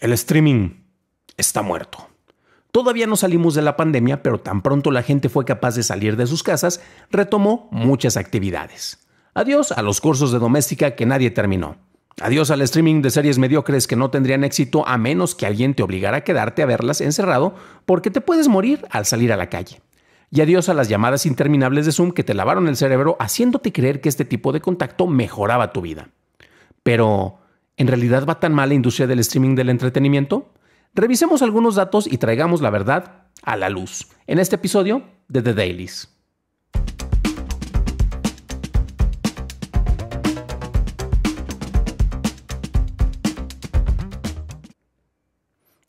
El streaming está muerto. Todavía no salimos de la pandemia, pero tan pronto la gente fue capaz de salir de sus casas, retomó muchas actividades. Adiós a los cursos de doméstica que nadie terminó. Adiós al streaming de series mediocres que no tendrían éxito a menos que alguien te obligara a quedarte a verlas encerrado porque te puedes morir al salir a la calle. Y adiós a las llamadas interminables de Zoom que te lavaron el cerebro haciéndote creer que este tipo de contacto mejoraba tu vida. Pero, ¿En realidad va tan mal la industria del streaming del entretenimiento? Revisemos algunos datos y traigamos la verdad a la luz. En este episodio de The Dailies.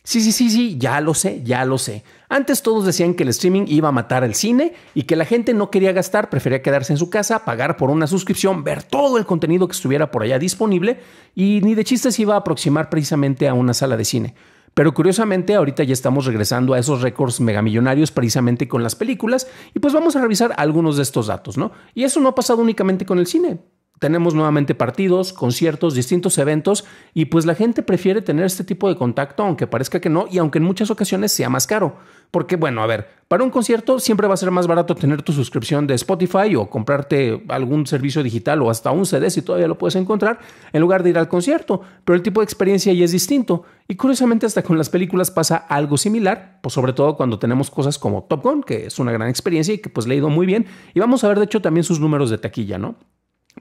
Sí, sí, sí, sí, ya lo sé, ya lo sé. Antes todos decían que el streaming iba a matar el cine y que la gente no quería gastar, prefería quedarse en su casa, pagar por una suscripción, ver todo el contenido que estuviera por allá disponible y ni de chistes iba a aproximar precisamente a una sala de cine. Pero curiosamente ahorita ya estamos regresando a esos récords megamillonarios precisamente con las películas y pues vamos a revisar algunos de estos datos, ¿no? Y eso no ha pasado únicamente con el cine tenemos nuevamente partidos, conciertos, distintos eventos y pues la gente prefiere tener este tipo de contacto aunque parezca que no y aunque en muchas ocasiones sea más caro. Porque bueno, a ver, para un concierto siempre va a ser más barato tener tu suscripción de Spotify o comprarte algún servicio digital o hasta un CD si todavía lo puedes encontrar en lugar de ir al concierto, pero el tipo de experiencia ya es distinto y curiosamente hasta con las películas pasa algo similar, pues sobre todo cuando tenemos cosas como Top Gun, que es una gran experiencia y que pues le ha ido muy bien y vamos a ver de hecho también sus números de taquilla, ¿no?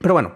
Pero bueno,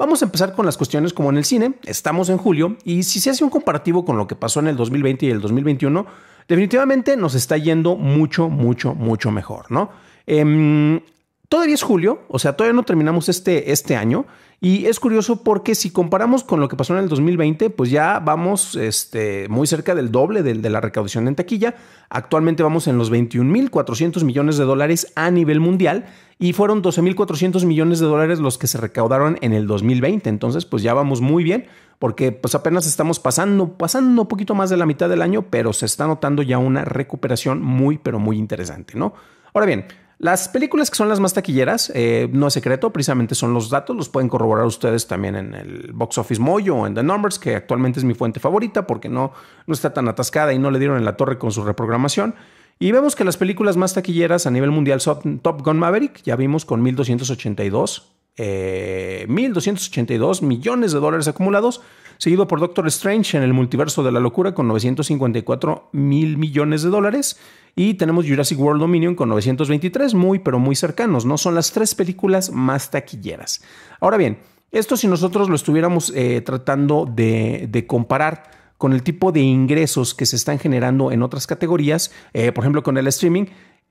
Vamos a empezar con las cuestiones como en el cine. Estamos en julio y si se hace un comparativo con lo que pasó en el 2020 y el 2021, definitivamente nos está yendo mucho, mucho, mucho mejor, ¿no? Em, Todavía es julio, o sea, todavía no terminamos este, este año. Y es curioso porque si comparamos con lo que pasó en el 2020, pues ya vamos este, muy cerca del doble de, la recaudación en taquilla. Actualmente vamos en los 21.400 millones de dólares a nivel mundial y fueron 12.400 millones de dólares los que se recaudaron en el 2020. Entonces, pues ya vamos muy bien porque pues apenas estamos pasando, pasando un poquito más de la mitad del año, pero se está notando ya una recuperación muy, pero muy interesante, ¿no? Ahora bien, las películas que son las más taquilleras, eh, no es secreto, precisamente son los datos, los pueden corroborar ustedes también en el Box Office Mojo o en The Numbers, que actualmente es mi fuente favorita porque no, no está tan atascada y no le dieron en la torre con su reprogramación. Y vemos que las películas más taquilleras a nivel mundial son Top Gun Maverick, ya vimos con 1282 1.282 eh, millones de dólares acumulados, seguido por Doctor Strange en el multiverso de la locura con 954 mil millones de dólares. Y tenemos Jurassic World Dominion con 923, muy pero muy cercanos, ¿no? Son las tres películas más taquilleras. Ahora bien, esto si nosotros lo estuviéramos eh, tratando de, comparar con el tipo de ingresos que se están generando en otras categorías, eh, por ejemplo con el streaming,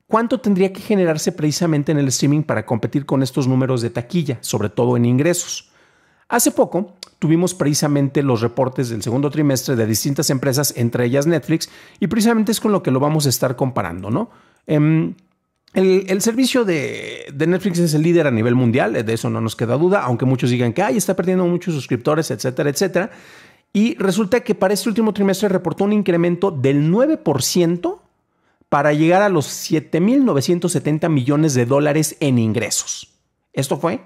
¿Cuánto tendría que generarse precisamente en el streaming para competir con estos números de taquilla, sobre todo en ingresos? Hace poco tuvimos precisamente los reportes del segundo trimestre de distintas empresas, entre ellas Netflix, y precisamente es con lo que lo vamos a estar comparando, ¿no? Em, el, servicio de, Netflix es el líder a nivel mundial, de eso no nos queda duda, aunque muchos digan que está perdiendo muchos suscriptores, etcétera, etcétera. Y resulta que para este último trimestre reportó un incremento del 9% para llegar a los 7.970 millones de dólares en ingresos. Esto fue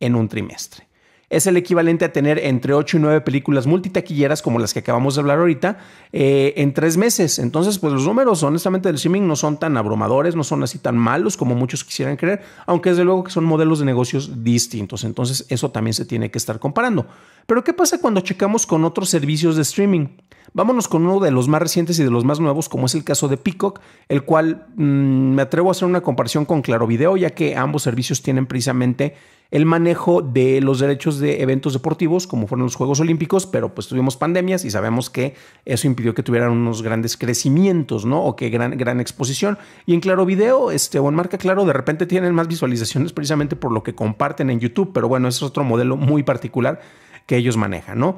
en un trimestre es el equivalente a tener entre 8 y 9 películas multitaquilleras como las que acabamos de hablar ahorita eh, en 3 meses. Entonces, pues los números honestamente del streaming no son tan abrumadores, no son así tan malos como muchos quisieran creer, aunque desde luego que son modelos de negocios distintos. Entonces, eso también se tiene que estar comparando. Pero, ¿qué pasa cuando checamos con otros servicios de streaming? Vámonos con uno de los más recientes y de los más nuevos, como es el caso de Peacock, el cual mm, me atrevo a hacer una comparación con Claro Video, ya que ambos servicios tienen precisamente el manejo de los derechos de eventos deportivos, como fueron los Juegos Olímpicos, pero pues tuvimos pandemias y sabemos que eso impidió que tuvieran unos grandes crecimientos, ¿no? O que gran, gran exposición. Y en Claro Video, este, o Marca Claro, de repente tienen más visualizaciones precisamente por lo que comparten en YouTube, pero bueno, ese es otro modelo muy particular que ellos manejan, ¿no?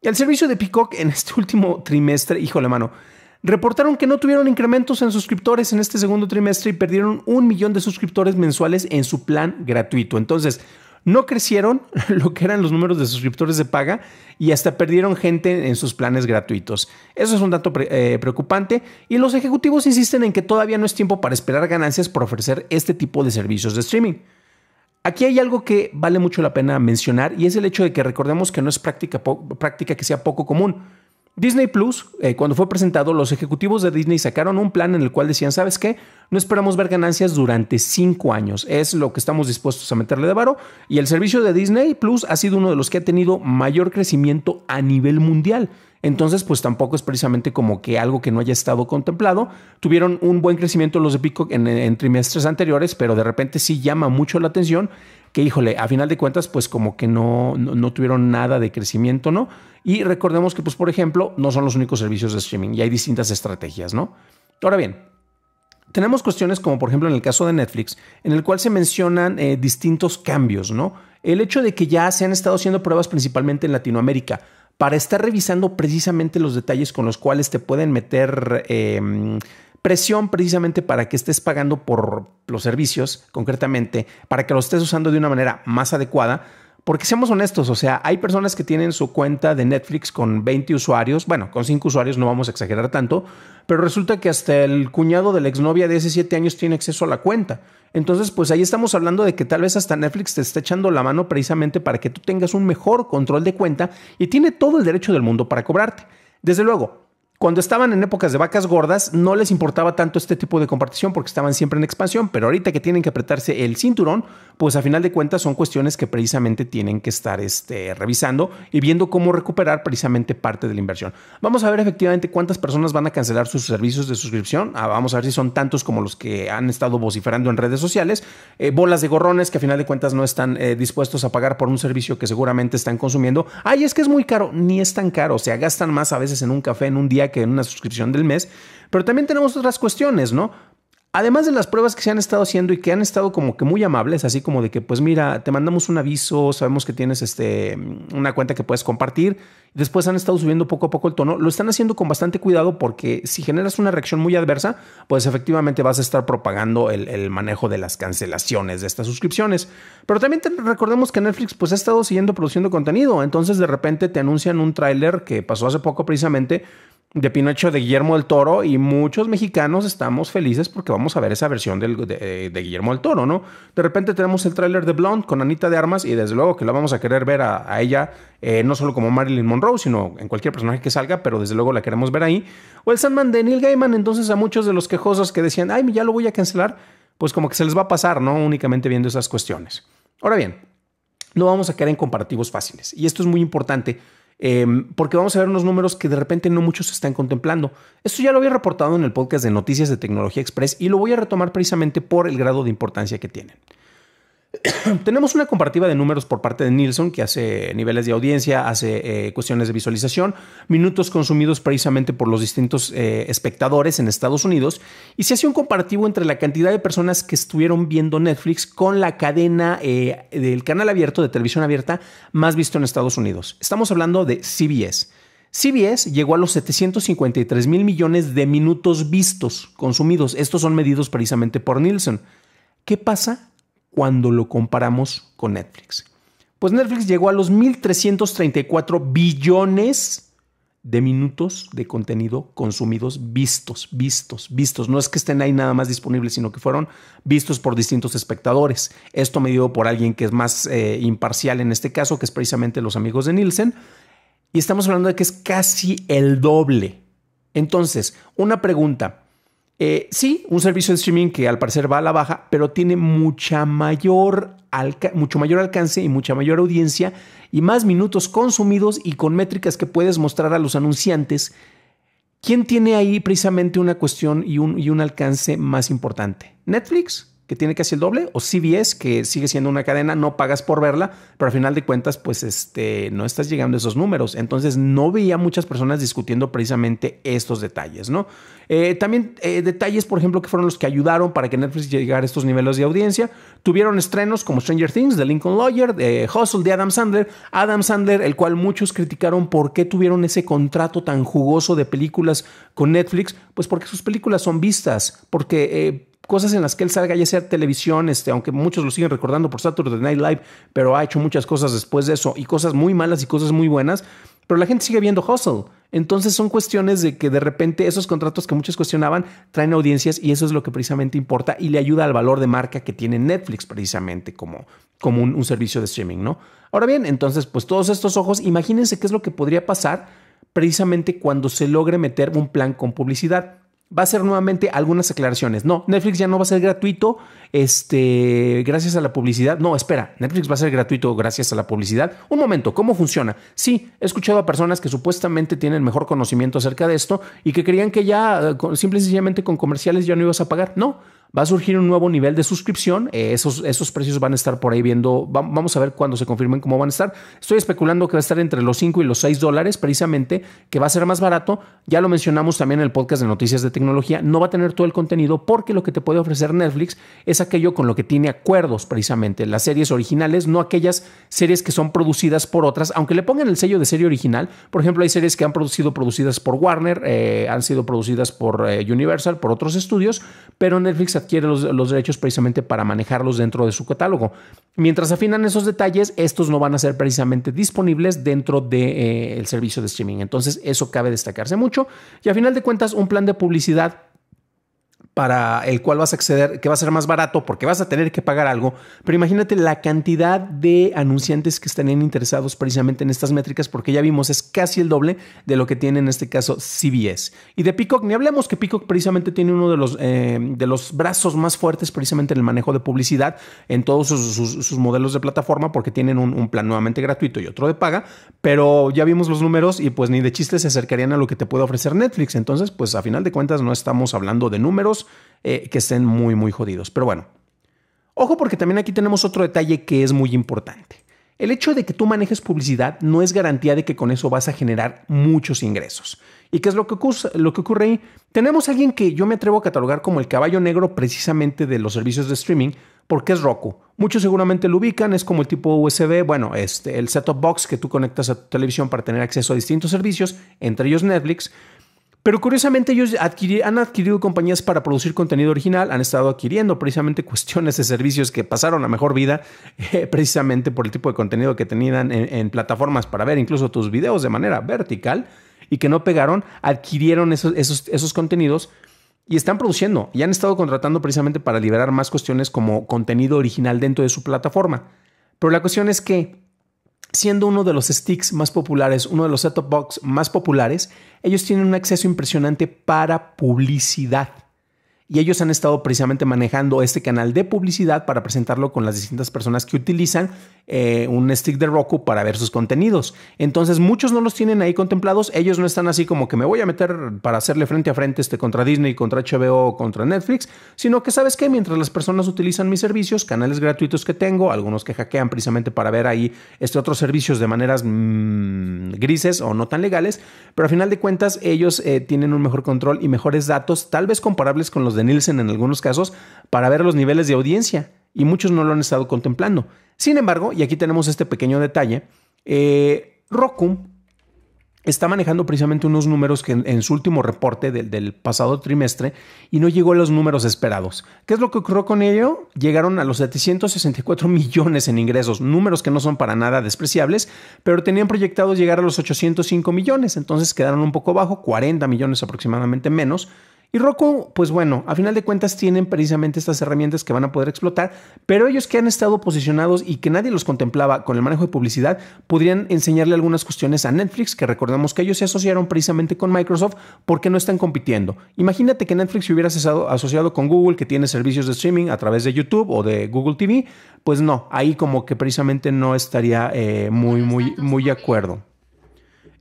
Y El servicio de Peacock en este último trimestre, híjole mano, reportaron que no tuvieron incrementos en suscriptores en este segundo trimestre y perdieron un millón de suscriptores mensuales en su plan gratuito. Entonces, no crecieron lo que eran los números de suscriptores de paga y hasta perdieron gente en sus planes gratuitos. Eso es un dato eh, preocupante y los ejecutivos insisten en que todavía no es tiempo para esperar ganancias por ofrecer este tipo de servicios de streaming. Aquí hay algo que vale mucho la pena mencionar y es el hecho de que recordemos que no es práctica, práctica que sea poco común. Disney Plus, eh, cuando fue presentado, los ejecutivos de Disney sacaron un plan en el cual decían, ¿sabes qué? No esperamos ver ganancias durante cinco años. Es lo que estamos dispuestos a meterle de varo. Y el servicio de Disney Plus ha sido uno de los que ha tenido mayor crecimiento a nivel mundial. Entonces, pues tampoco es precisamente como que algo que no haya estado contemplado. Tuvieron un buen crecimiento los de Peacock en, trimestres anteriores, pero de repente sí llama mucho la atención que, híjole, a final de cuentas, pues como que no, no, tuvieron nada de crecimiento, ¿no? Y recordemos que, pues, por ejemplo, no son los únicos servicios de streaming y hay distintas estrategias, ¿no? Ahora bien, tenemos cuestiones como, por ejemplo, en el caso de Netflix, en el cual se mencionan eh, distintos cambios, ¿no? El hecho de que ya se han estado haciendo pruebas principalmente en Latinoamérica para estar revisando precisamente los detalles con los cuales te pueden meter em, presión precisamente para que estés pagando por los servicios concretamente, para que los estés usando de una manera más adecuada porque seamos honestos, o sea, hay personas que tienen su cuenta de Netflix con 20 usuarios, bueno, con 5 usuarios no vamos a exagerar tanto, pero resulta que hasta el cuñado de la exnovia de 7 años tiene acceso a la cuenta. Entonces, pues ahí estamos hablando de que tal vez hasta Netflix te está echando la mano precisamente para que tú tengas un mejor control de cuenta y tiene todo el derecho del mundo para cobrarte. Desde luego, cuando estaban en épocas de vacas gordas, no les importaba tanto este tipo de compartición porque estaban siempre en expansión, pero ahorita que tienen que apretarse el cinturón, pues a final de cuentas son cuestiones que precisamente tienen que estar este, revisando y viendo cómo recuperar precisamente parte de la inversión. Vamos a ver efectivamente cuántas personas van a cancelar sus servicios de suscripción. Ah, vamos a ver si son tantos como los que han estado vociferando en redes sociales. Eh, bolas de gorrones que a final de cuentas no están eh, dispuestos a pagar por un servicio que seguramente están consumiendo. Ay, es que es muy caro. Ni es tan caro. O sea, gastan más a veces en un café, en un día que en una suscripción del mes. Pero también tenemos otras cuestiones, ¿no? Además de las pruebas que se han estado haciendo y que han estado como que muy amables, así como de que, pues mira, te mandamos un aviso, sabemos que tienes este, una cuenta que puedes compartir. Después han estado subiendo poco a poco el tono. Lo están haciendo con bastante cuidado porque si generas una reacción muy adversa, pues efectivamente vas a estar propagando el, manejo de las cancelaciones de estas suscripciones. Pero también recordemos que Netflix pues ha estado siguiendo produciendo contenido. Entonces de repente te anuncian un tráiler que pasó hace poco precisamente de Pinocho de Guillermo del Toro y muchos mexicanos estamos felices porque vamos a ver esa versión de, Guillermo del Toro, ¿no? De repente tenemos el tráiler de Blonde con Anita de Armas y desde luego que la vamos a querer ver a, ella, eh, no solo como Marilyn Monroe, sino en cualquier personaje que salga, pero desde luego la queremos ver ahí. O el Sandman de Neil Gaiman, entonces a muchos de los quejosos que decían, ay, ya lo voy a cancelar, pues como que se les va a pasar, ¿no? Únicamente viendo esas cuestiones. Ahora bien, no vamos a caer en comparativos fáciles y esto es muy importante Em, porque vamos a ver unos números que de repente no muchos están contemplando. Esto ya lo había reportado en el podcast de Noticias de Tecnología Express y lo voy a retomar precisamente por el grado de importancia que tienen. tenemos una comparativa de números por parte de Nielsen que hace niveles de audiencia, hace eh, cuestiones de visualización, minutos consumidos precisamente por los distintos eh, espectadores en Estados Unidos y se hace un comparativo entre la cantidad de personas que estuvieron viendo Netflix con la cadena eh, del canal abierto de televisión abierta más visto en Estados Unidos. Estamos hablando de CBS. CBS llegó a los 753 mil millones de minutos vistos, consumidos. Estos son medidos precisamente por Nielsen. ¿Qué pasa cuando lo comparamos con Netflix? Pues Netflix llegó a los 1.334 billones de minutos de contenido consumidos, vistos, vistos, vistos. No es que estén ahí nada más disponibles, sino que fueron vistos por distintos espectadores. Esto medido por alguien que es más eh, imparcial en este caso, que es precisamente los amigos de Nielsen. Y estamos hablando de que es casi el doble. Entonces, una pregunta. Eh, sí, un servicio de streaming que al parecer va a la baja, pero tiene mucha mayor mucho mayor alcance y mucha mayor audiencia y más minutos consumidos y con métricas que puedes mostrar a los anunciantes. ¿Quién tiene ahí precisamente una cuestión y un, y un alcance más importante? ¿Netflix? que tiene casi el doble, o CBS, que sigue siendo una cadena, no pagas por verla, pero al final de cuentas, pues este, no estás llegando a esos números. Entonces, no veía muchas personas discutiendo precisamente estos detalles, ¿no? Eh, también eh, detalles, por ejemplo, que fueron los que ayudaron para que Netflix llegara a estos niveles de audiencia. Tuvieron estrenos como Stranger Things, de Lincoln Lawyer, de eh, Hustle, de Adam Sandler. Adam Sandler, el cual muchos criticaron por qué tuvieron ese contrato tan jugoso de películas con Netflix, pues porque sus películas son vistas, porque cosas en las que él salga, ya sea televisión, este, aunque muchos lo siguen recordando por Saturday Night Live, pero ha hecho muchas cosas después de eso, y cosas muy malas y cosas muy buenas, pero la gente sigue viendo Hustle. Entonces son cuestiones de que de repente esos contratos que muchos cuestionaban traen audiencias y eso es lo que precisamente importa y le ayuda al valor de marca que tiene Netflix precisamente como, como un, servicio de streaming, ¿no? Ahora bien, entonces pues todos estos ojos, imagínense qué es lo que podría pasar precisamente cuando se logre meter un plan con publicidad va a ser nuevamente algunas aclaraciones. No, Netflix ya no va a ser gratuito, este, gracias a la publicidad. No, espera, Netflix va a ser gratuito gracias a la publicidad. Un momento, ¿cómo funciona? Sí, he escuchado a personas que supuestamente tienen mejor conocimiento acerca de esto y que creían que ya eh, simple y sencillamente con comerciales ya no ibas a pagar. No va a surgir un nuevo nivel de suscripción. Eh, esos, esos precios van a estar por ahí viendo, vamos a ver cuando se confirmen cómo van a estar. Estoy especulando que va a estar entre los 5 y los 6 dólares precisamente, que va a ser más barato. Ya lo mencionamos también en el podcast de noticias de tecnología, no va a tener todo el contenido porque lo que te puede ofrecer Netflix es aquello con lo que tiene acuerdos precisamente, las series originales, no aquellas series que son producidas por otras, aunque le pongan el sello de serie original. Por ejemplo, hay series que han sido producidas por Warner, eh, han sido producidas por eh, Universal, por otros estudios, pero Netflix adquiere los, derechos precisamente para manejarlos dentro de su catálogo. Mientras afinan esos detalles, estos no van a ser precisamente disponibles dentro del de, eh, servicio de streaming. Entonces, eso cabe destacarse mucho. Y a final de cuentas, un plan de publicidad para el cual vas a acceder, que va a ser más barato porque vas a tener que pagar algo. Pero imagínate la cantidad de anunciantes que estarían interesados precisamente en estas métricas porque ya vimos es casi el doble de lo que tiene en este caso CBS. Y de Peacock, ni hablemos que Peacock precisamente tiene uno de los, eh, de los brazos más fuertes precisamente en el manejo de publicidad en todos sus, modelos de plataforma porque tienen un, plan nuevamente gratuito y otro de paga. Pero ya vimos los números y pues ni de chistes se acercarían a lo que te puede ofrecer Netflix. Entonces, pues a final de cuentas no estamos hablando de números, eh, que estén muy, muy jodidos. Pero bueno, ojo porque también aquí tenemos otro detalle que es muy importante. El hecho de que tú manejes publicidad no es garantía de que con eso vas a generar muchos ingresos. ¿Y qué es lo que, ocurre, ahí? Tenemos a alguien que yo me atrevo a catalogar como el caballo negro precisamente de los servicios de streaming, porque es Roku. Muchos seguramente lo ubican, es como el tipo USB, bueno, este, el set of box que tú conectas a tu televisión para tener acceso a distintos servicios, entre ellos Netflix. Pero curiosamente ellos han adquirido compañías para producir contenido original, han estado adquiriendo precisamente cuestiones de servicios que pasaron a mejor vida eh, precisamente por el tipo de contenido que tenían en, plataformas para ver incluso tus videos de manera vertical y que no pegaron, adquirieron esos, esos, esos contenidos y están produciendo y han estado contratando precisamente para liberar más cuestiones como contenido original dentro de su plataforma. Pero la cuestión es que siendo uno de los sticks más populares, uno de los set-top box más populares, ellos tienen un acceso impresionante para publicidad y ellos han estado precisamente manejando este canal de publicidad para presentarlo con las distintas personas que utilizan eh, un stick de Roku para ver sus contenidos. Entonces muchos no los tienen ahí contemplados, ellos no están así como que me voy a meter para hacerle frente a frente este contra Disney, contra HBO contra Netflix, sino que sabes que mientras las personas utilizan mis servicios, canales gratuitos que tengo, algunos que hackean precisamente para ver ahí este otros servicios de maneras mm, grises o no tan legales, pero a final de cuentas ellos eh, tienen un mejor control y mejores datos, tal vez comparables con los de Nielsen en algunos casos, para ver los niveles de audiencia, y muchos no lo han estado contemplando. Sin embargo, y aquí tenemos este pequeño detalle, eh, Roku está manejando precisamente unos números que en, su último reporte del, pasado trimestre y no llegó a los números esperados. ¿Qué es lo que ocurrió con ello? Llegaron a los 764 millones en ingresos, números que no son para nada despreciables, pero tenían proyectados llegar a los 805 millones, entonces quedaron un poco bajo, 40 millones aproximadamente menos y Roku, pues bueno, a final de cuentas tienen precisamente estas herramientas que van a poder explotar, pero ellos que han estado posicionados y que nadie los contemplaba con el manejo de publicidad, podrían enseñarle algunas cuestiones a Netflix, que recordemos que ellos se asociaron precisamente con Microsoft porque no están compitiendo. Imagínate que Netflix se hubiera asociado con Google, que tiene servicios de streaming a través de YouTube o de Google TV, pues no, ahí como que precisamente no estaría eh, muy, muy, muy de acuerdo.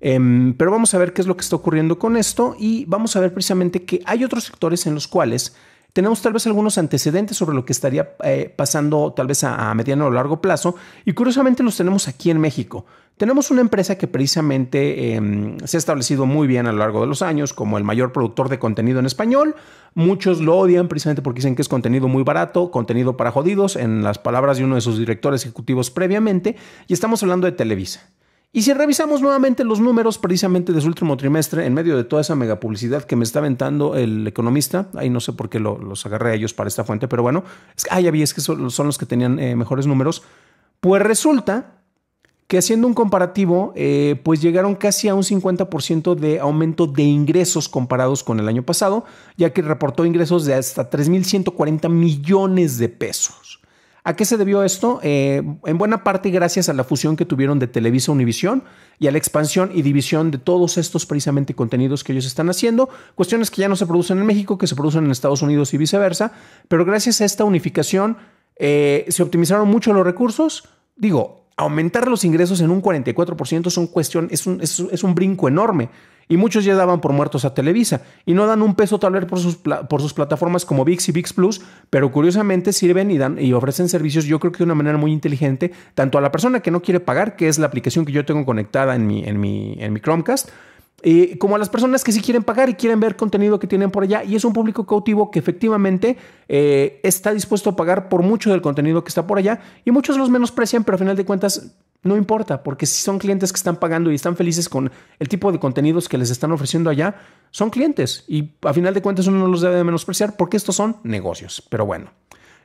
Em, pero vamos a ver qué es lo que está ocurriendo con esto y vamos a ver precisamente que hay otros sectores en los cuales tenemos tal vez algunos antecedentes sobre lo que estaría eh, pasando tal vez a, mediano o largo plazo y curiosamente los tenemos aquí en México. Tenemos una empresa que precisamente em, se ha establecido muy bien a lo largo de los años como el mayor productor de contenido en español. Muchos lo odian precisamente porque dicen que es contenido muy barato, contenido para jodidos, en las palabras de uno de sus directores ejecutivos previamente, y estamos hablando de Televisa. Y si revisamos nuevamente los números precisamente de su último trimestre, en medio de toda esa megapublicidad que me está aventando el economista, ahí no sé por qué los agarré a ellos para esta fuente, pero bueno, es que, es que son, los que tenían eh, mejores números. Pues resulta que haciendo un comparativo, eh, pues llegaron casi a un 50% de aumento de ingresos comparados con el año pasado, ya que reportó ingresos de hasta 3.140 millones de pesos. ¿A qué se debió esto? Eh, en buena parte gracias a la fusión que tuvieron de Televisa Univisión y a la expansión y división de todos estos precisamente contenidos que ellos están haciendo, cuestiones que ya no se producen en México, que se producen en Estados Unidos y viceversa, pero gracias a esta unificación eh, se optimizaron mucho los recursos. Digo, aumentar los ingresos en un 44% son cuestión, es es un brinco enorme y muchos ya daban por muertos a Televisa y no dan un peso tal vez por sus, por sus plataformas como VIX y VIX Plus, pero curiosamente sirven y, dan, y ofrecen servicios yo creo que de una manera muy inteligente, tanto a la persona que no quiere pagar, que es la aplicación que yo tengo conectada en mi, en mi, en mi Chromecast, eh, como a las personas que sí quieren pagar y quieren ver contenido que tienen por allá. Y es un público cautivo que efectivamente eh, está dispuesto a pagar por mucho del contenido que está por allá. Y muchos los menosprecian, pero a final de cuentas no importa, porque si son clientes que están pagando y están felices con el tipo de contenidos que les están ofreciendo allá, son clientes. Y a final de cuentas uno no los debe de menospreciar porque estos son negocios. Pero bueno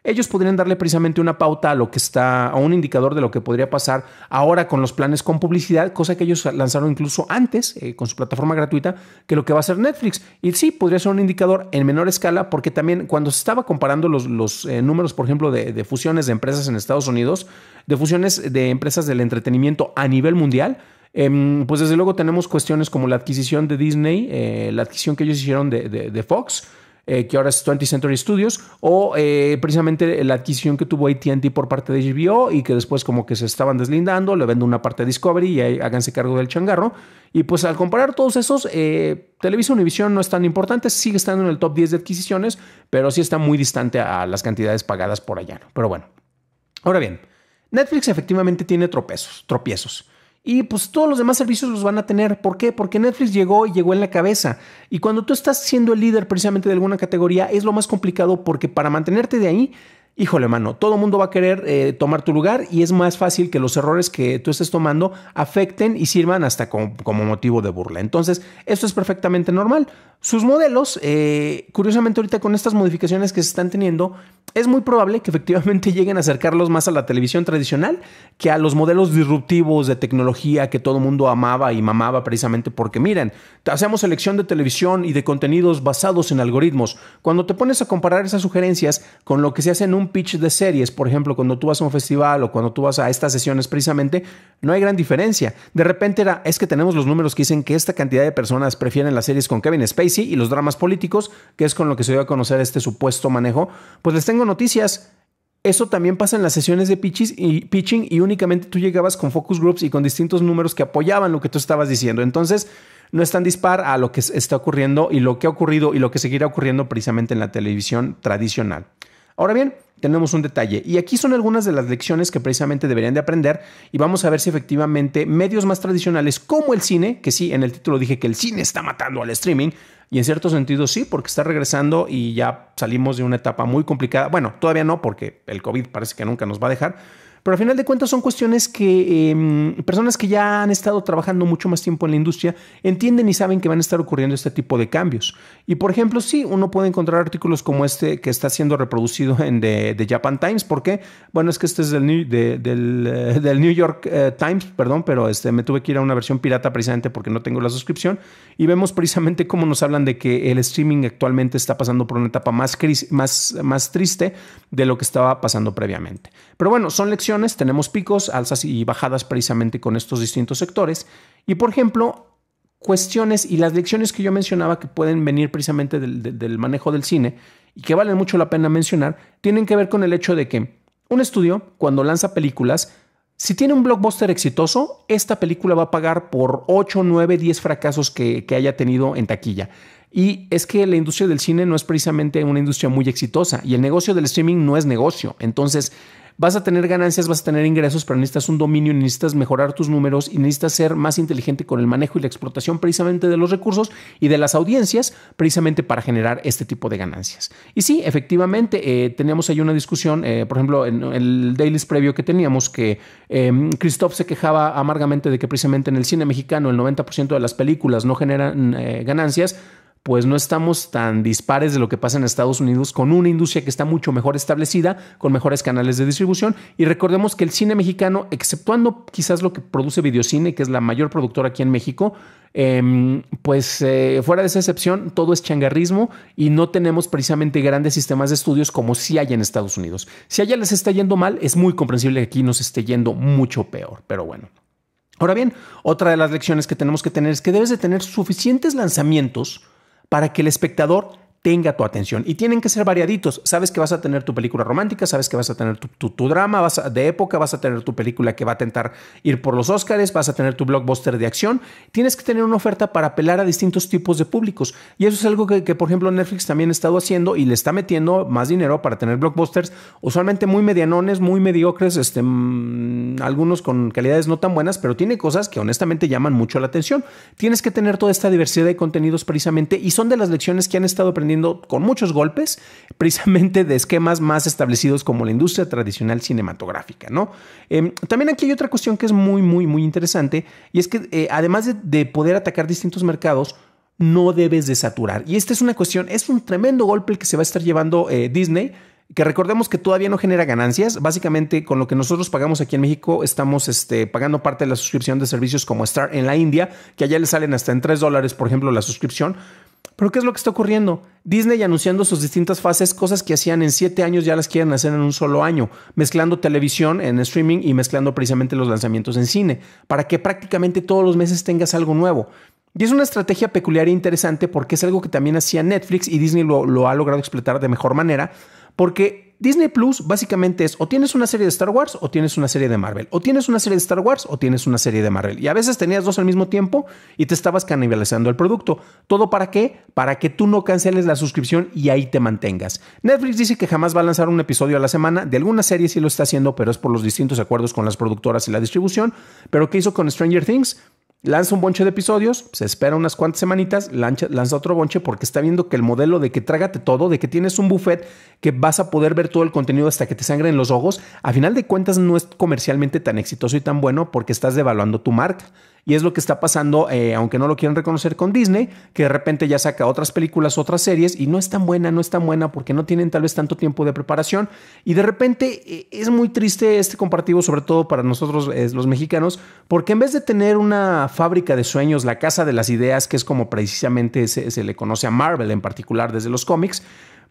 ellos podrían darle precisamente una pauta a lo que está, a un indicador de lo que podría pasar ahora con los planes con publicidad, cosa que ellos lanzaron incluso antes eh, con su plataforma gratuita que lo que va a hacer Netflix. Y sí, podría ser un indicador en menor escala, porque también cuando se estaba comparando los, eh, números, por ejemplo, de, fusiones de empresas en Estados Unidos, de fusiones de empresas del entretenimiento a nivel mundial, em, pues desde luego tenemos cuestiones como la adquisición de Disney, eh, la adquisición que ellos hicieron de, de Fox, eh, que ahora es 20th Century Studios, o eh, precisamente la adquisición que tuvo ATT por parte de HBO y que después como que se estaban deslindando, le venden una parte a Discovery y ahí háganse cargo del changarro. Y pues al comparar todos esos, eh, Televisa Univision no es tan importante, sigue estando en el top 10 de adquisiciones, pero sí está muy distante a las cantidades pagadas por allá. Pero bueno, ahora bien, Netflix efectivamente tiene tropezos, tropiezos. Y pues todos los demás servicios los van a tener. ¿Por qué? Porque Netflix llegó y llegó en la cabeza. Y cuando tú estás siendo el líder precisamente de alguna categoría, es lo más complicado porque para mantenerte de ahí, híjole, mano, todo el mundo va a querer eh, tomar tu lugar y es más fácil que los errores que tú estés tomando afecten y sirvan hasta como, motivo de burla. Entonces, esto es perfectamente normal. Sus modelos, eh, curiosamente ahorita con estas modificaciones que se están teniendo, es muy probable que efectivamente lleguen a acercarlos más a la televisión tradicional que a los modelos disruptivos de tecnología que todo mundo amaba y mamaba precisamente porque miren, hacemos selección de televisión y de contenidos basados en algoritmos. Cuando te pones a comparar esas sugerencias con lo que se hace en un pitch de series, por ejemplo, cuando tú vas a un festival o cuando tú vas a estas sesiones precisamente, no hay gran diferencia. De repente era, es que tenemos los números que dicen que esta cantidad de personas prefieren las series con Kevin Spacey y los dramas políticos, que es con lo que se dio a conocer este supuesto manejo, pues les tengo noticias. Eso también pasa en las sesiones de y pitching y únicamente tú llegabas con focus groups y con distintos números que apoyaban lo que tú estabas diciendo. Entonces, no es tan dispar a lo que está ocurriendo y lo que ha ocurrido y lo que seguirá ocurriendo precisamente en la televisión tradicional. Ahora bien, tenemos un detalle. Y aquí son algunas de las lecciones que precisamente deberían de aprender y vamos a ver si efectivamente medios más tradicionales como el cine, que sí, en el título dije que el cine está matando al streaming, y en cierto sentido sí, porque está regresando y ya salimos de una etapa muy complicada. Bueno, todavía no, porque el COVID parece que nunca nos va a dejar pero al final de cuentas son cuestiones que em, personas que ya han estado trabajando mucho más tiempo en la industria entienden y saben que van a estar ocurriendo este tipo de cambios. Y por ejemplo, sí, uno puede encontrar artículos como este que está siendo reproducido en The, Japan Times. ¿Por qué? Bueno, es que este es del New, eh, York eh, Times, perdón, pero este, me tuve que ir a una versión pirata precisamente porque no tengo la suscripción. Y vemos precisamente cómo nos hablan de que el streaming actualmente está pasando por una etapa más, más, más triste de lo que estaba pasando previamente. Pero bueno, son lecciones tenemos picos, alzas y bajadas precisamente con estos distintos sectores. Y por ejemplo, cuestiones y las lecciones que yo mencionaba que pueden venir precisamente del, manejo del cine y que valen mucho la pena mencionar, tienen que ver con el hecho de que un estudio, cuando lanza películas, si tiene un blockbuster exitoso, esta película va a pagar por 8, 9, 10 fracasos que, haya tenido en taquilla. Y es que la industria del cine no es precisamente una industria muy exitosa y el negocio del streaming no es negocio. Entonces, vas a tener ganancias, vas a tener ingresos, pero necesitas un dominio, necesitas mejorar tus números y necesitas ser más inteligente con el manejo y la explotación precisamente de los recursos y de las audiencias precisamente para generar este tipo de ganancias. Y sí, efectivamente, eh, teníamos ahí una discusión, eh, por ejemplo, en el Dailies previo que teníamos, que eh, Christoph se quejaba amargamente de que precisamente en el cine mexicano el 90% de las películas no generan eh, ganancias pues no estamos tan dispares de lo que pasa en Estados Unidos con una industria que está mucho mejor establecida, con mejores canales de distribución. Y recordemos que el cine mexicano, exceptuando quizás lo que produce Videocine, que es la mayor productora aquí en México, em, pues eh, fuera de esa excepción, todo es changarrismo y no tenemos precisamente grandes sistemas de estudios como si hay en Estados Unidos. Si allá les está yendo mal, es muy comprensible que aquí nos esté yendo mucho peor, pero bueno. Ahora bien, otra de las lecciones que tenemos que tener es que debes de tener suficientes lanzamientos para que el espectador tenga tu atención. Y tienen que ser variaditos. Sabes que vas a tener tu película romántica, sabes que vas a tener tu, drama vas de época, vas a tener tu película que va a tentar ir por los Oscars vas a tener tu blockbuster de acción. Tienes que tener una oferta para apelar a distintos tipos de públicos. Y eso es algo que, por ejemplo, Netflix también ha estado haciendo y le está metiendo más dinero para tener blockbusters, usualmente muy medianones, muy mediocres, este, mm, algunos con calidades no tan buenas, pero tiene cosas que honestamente llaman mucho la atención. Tienes que tener toda esta diversidad de contenidos precisamente y son de las lecciones que han estado aprendiendo con muchos golpes, precisamente de esquemas más establecidos como la industria tradicional cinematográfica, ¿no? Em, también aquí hay otra cuestión que es muy, muy, muy interesante, y es que eh, además de, poder atacar distintos mercados, no debes de saturar. Y esta es una cuestión, es un tremendo golpe el que se va a estar llevando eh, Disney que recordemos que todavía no genera ganancias. Básicamente, con lo que nosotros pagamos aquí en México, estamos este, pagando parte de la suscripción de servicios como Star en la India, que allá le salen hasta en 3 dólares, por ejemplo, la suscripción. Pero ¿qué es lo que está ocurriendo? Disney anunciando sus distintas fases, cosas que hacían en siete años ya las quieren hacer en un solo año, mezclando televisión en streaming y mezclando precisamente los lanzamientos en cine, para que prácticamente todos los meses tengas algo nuevo. Y es una estrategia peculiar e interesante porque es algo que también hacía Netflix y Disney lo, ha logrado explotar de mejor manera, porque Disney Plus básicamente es o tienes una serie de Star Wars o tienes una serie de Marvel, o tienes una serie de Star Wars o tienes una serie de Marvel. Y a veces tenías dos al mismo tiempo y te estabas canibalizando el producto. ¿Todo para qué? Para que tú no canceles la suscripción y ahí te mantengas. Netflix dice que jamás va a lanzar un episodio a la semana. De alguna serie sí lo está haciendo, pero es por los distintos acuerdos con las productoras y la distribución. Pero ¿qué hizo con Stranger Things? lanza un bonche de episodios, se espera unas cuantas semanitas, lanza, otro bonche porque está viendo que el modelo de que trágate todo, de que tienes un buffet, que vas a poder ver todo el contenido hasta que te sangren los ojos, a final de cuentas no es comercialmente tan exitoso y tan bueno porque estás devaluando tu marca. Y es lo que está pasando, eh, aunque no lo quieran reconocer con Disney, que de repente ya saca otras películas, otras series y no es tan buena, no es tan buena porque no tienen tal vez tanto tiempo de preparación. Y de repente eh, es muy triste este compartido, sobre todo para nosotros eh, los mexicanos, porque en vez de tener una fábrica de sueños, la casa de las ideas, que es como precisamente se, se le conoce a Marvel en particular desde los cómics,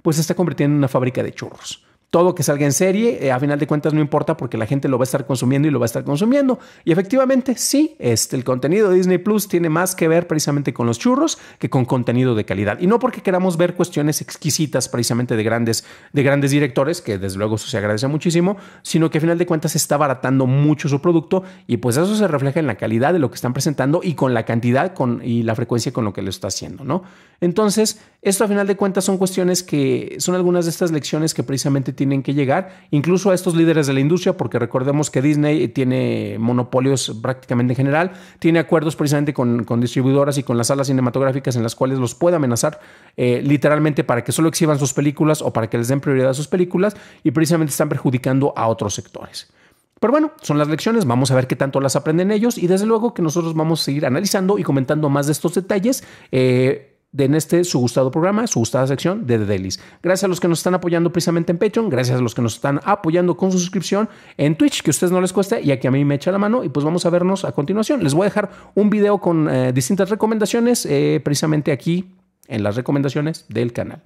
pues se está convirtiendo en una fábrica de churros todo que salga en serie, eh, a final de cuentas no importa porque la gente lo va a estar consumiendo y lo va a estar consumiendo. Y efectivamente, sí, este, el contenido de Disney Plus tiene más que ver precisamente con los churros que con contenido de calidad. Y no porque queramos ver cuestiones exquisitas precisamente de grandes, de grandes directores, que desde luego eso se agradece muchísimo, sino que a final de cuentas está baratando mucho su producto y pues eso se refleja en la calidad de lo que están presentando y con la cantidad con, y la frecuencia con lo que lo está haciendo, ¿no? Entonces, esto a final de cuentas son cuestiones que son algunas de estas lecciones que precisamente tienen que llegar, incluso a estos líderes de la industria, porque recordemos que Disney tiene monopolios prácticamente en general, tiene acuerdos precisamente con, distribuidoras y con las salas cinematográficas en las cuales los puede amenazar eh, literalmente para que solo exhiban sus películas o para que les den prioridad a sus películas y precisamente están perjudicando a otros sectores. Pero bueno, son las lecciones, vamos a ver qué tanto las aprenden ellos y desde luego que nosotros vamos a seguir analizando y comentando más de estos detalles. Eh, en este su gustado programa, su gustada sección de The Gracias a los que nos están apoyando precisamente en Patreon, gracias a los que nos están apoyando con su suscripción en Twitch, que a ustedes no les cueste y aquí a mí me echa la mano. Y pues vamos a vernos a continuación. Les voy a dejar un video con eh, distintas recomendaciones, eh, precisamente aquí en las recomendaciones del canal.